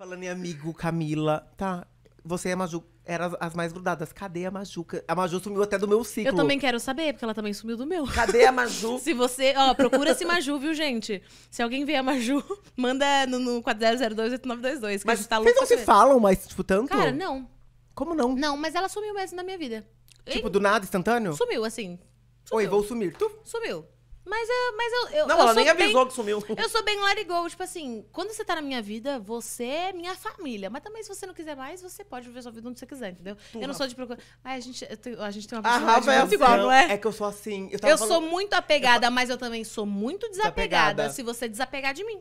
Falando em amigo, Camila, tá? Você é Maju era as mais grudadas. Cadê a Majuca? A Maju sumiu até do meu ciclo. Eu também quero saber, porque ela também sumiu do meu. Cadê a Maju? se você. Ó, procura se Maju, viu, gente? Se alguém vê a Maju, manda no, no 40028922. Mas tá vocês não se falam mais, tipo, tanto? Cara, não. Como não? Não, mas ela sumiu mesmo na minha vida. Tipo, Ei? do nada, instantâneo? Sumiu, assim. Sumiu. Oi, vou sumir. Tu? Sumiu. Mas, eu, mas eu, eu. Não, eu ela nem bem, avisou que sumiu. Eu sou bem let Tipo assim, quando você tá na minha vida, você é minha família. Mas também, se você não quiser mais, você pode viver sua vida onde você quiser, entendeu? eu não sou de procurar. Ai, a gente, tenho, a gente tem uma personalidade é muito assim, igual, não é? É que eu sou assim. Eu, eu falando... sou muito apegada, eu... mas eu também sou muito desapegada, desapegada se você desapegar de mim.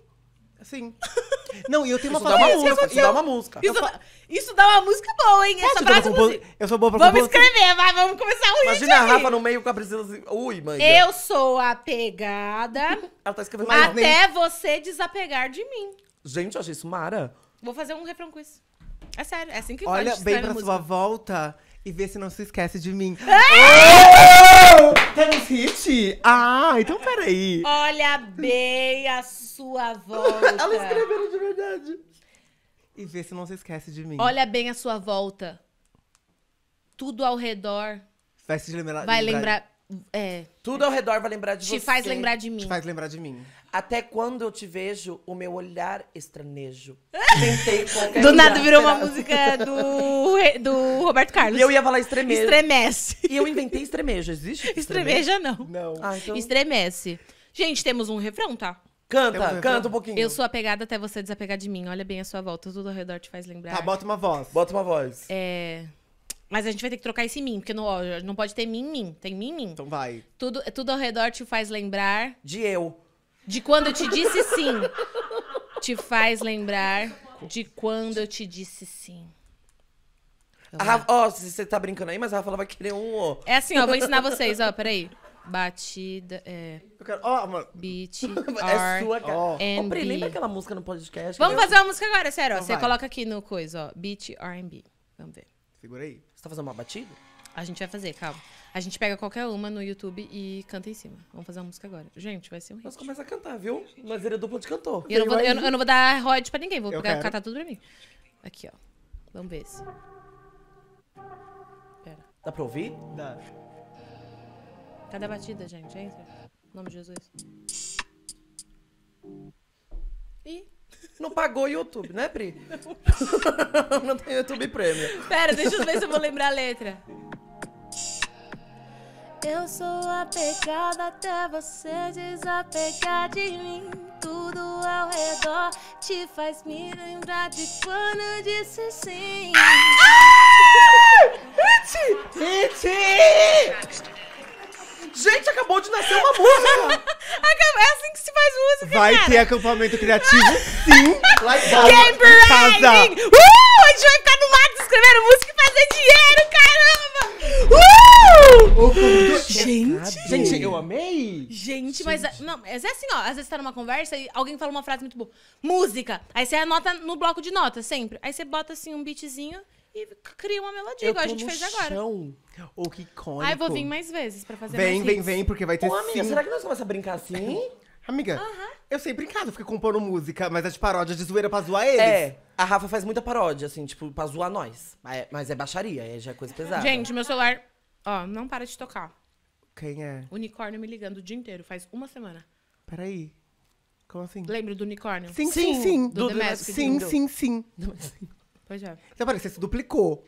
Sim. Não, e eu tenho uma Isso dá uma música, isso dá uma música. Isso, fa... isso dá uma música boa, hein? Essa frase compos... Eu sou boa pra Vamos compor... escrever, vai, vamos começar o Imagina a Rafa no meio com a Priscila assim. Ui, mãe. Eu sou apegada. Ela tá escrevendo Até nem... você desapegar de mim. Gente, eu achei isso mara. Vou fazer um refrão com isso. É sério, é assim que Olha bem pra sua volta e vê se não se esquece de mim. Ah! ah! Temos hit? Ah, então peraí. Olha bem a sua volta. Ela escreveu de verdade. E vê se não se esquece de mim. Olha bem a sua volta. Tudo ao redor. Vai se lembrar. Vai lembrar. É. Tudo ao redor vai lembrar de te você. Te faz lembrar de mim. Te faz lembrar de mim. Até quando eu te vejo, o meu olhar estranejo. Tentei qualquer Do nada virou uma música do, do Roberto Carlos. Eu ia falar estremejo. Estremece. E eu inventei estremejo. Existe? Estremeja, não. Não. Ah, então... Estremece. Gente, temos um refrão, tá? Canta, um canta um pouquinho. Eu sou apegada até você desapegar de mim. Olha bem a sua volta. Tudo ao redor te faz lembrar. Tá, bota uma voz. Bota uma voz. É. Mas a gente vai ter que trocar esse mim, porque não, ó, não pode ter mim, mim. Tem mim, mim. Então vai. Tudo, tudo ao redor te faz lembrar. De eu. De quando eu te disse sim. te faz lembrar de quando eu te disse sim. Ó, Rafa... ó, você tá brincando aí, mas a Rafa vai querer um, ó. É assim, ó, vou ensinar vocês, ó, peraí. Batida, é... Eu quero... Ó, mano. Beat, É sua, cara. Ó, oh. lembra aquela música no podcast? Vamos fazer uma música agora, sério, ó. Então você coloca aqui no coisa, ó. Beat, R&B. Vamos ver. Segura aí. Você tá fazendo uma batida? A gente vai fazer, calma. A gente pega qualquer uma no YouTube e canta em cima. Vamos fazer uma música agora. Gente, vai ser um hit. Nós começa a cantar, viu? ele era é dupla de cantor. Eu não, vou, eu, não, eu não, vou, dar royalties pra ninguém, vou cantar pegar, tudo pra mim. Aqui, ó. Vamos ver se Pera. Dá pra ouvir? Dá. Cadê a batida, gente? É isso? Em nome de Jesus. E... Não pagou o YouTube, né, Pri? Não, não tem YouTube Premium. Pera, deixa eu ver se eu vou lembrar a letra. Eu sou apegada até você desapegar de mim. Tudo ao redor te faz me lembrar de quando eu disse sim. Ah! Iti! Iti! Vai cara. ter acampamento criativo, sim. Lá em uh, A gente vai ficar no mato escrevendo música e fazer dinheiro, caramba! Uh! Gente! Gente, eu amei! Gente, mas... Não, mas é assim, ó. Às vezes você tá numa conversa e alguém fala uma frase muito boa. Música! Aí você anota no bloco de notas, sempre. Aí você bota, assim, um beatzinho e cria uma melodia, eu igual a gente fez chão. agora. Chão. Oh, que icônico. Aí vou vir mais vezes pra fazer vem, mais Vem, vem, vem, porque vai ter Ô, amiga, será que nós começamos a brincar assim? Amiga, eu sempre em casa fico compondo música, mas as é paródias de zoeira pra zoar eles. É, a Rafa faz muita paródia, assim, tipo, pra zoar nós. Mas é, é baixaria, é já coisa pesada. Gente, meu celular, ó, não para de tocar. Quem é? Unicórnio me ligando o dia inteiro, faz uma semana. Peraí. Como assim? Lembra do unicórnio? Sim, sim, sim. sim. Do, do, sim, sim, sim. Pois é. Então, parece que você se duplicou.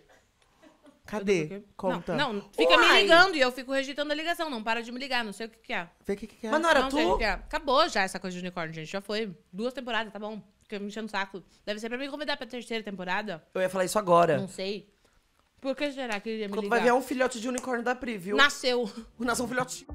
Cadê? Conta. Não, não fica Uai. me ligando e eu fico rejeitando a ligação. Não para de me ligar, não sei o que, que é. Vê o que, que é. Mas não era não, tu? Sei o que que é. Acabou já essa coisa de unicórnio, gente. Já foi duas temporadas, tá bom. Fica me enchendo o saco. Deve ser pra me convidar pra terceira temporada. Eu ia falar isso agora. Não sei. Por que será que ele ia me Quando ligar? vai vir um filhote de unicórnio da Pri, viu? Nasceu. Nasceu um filhote.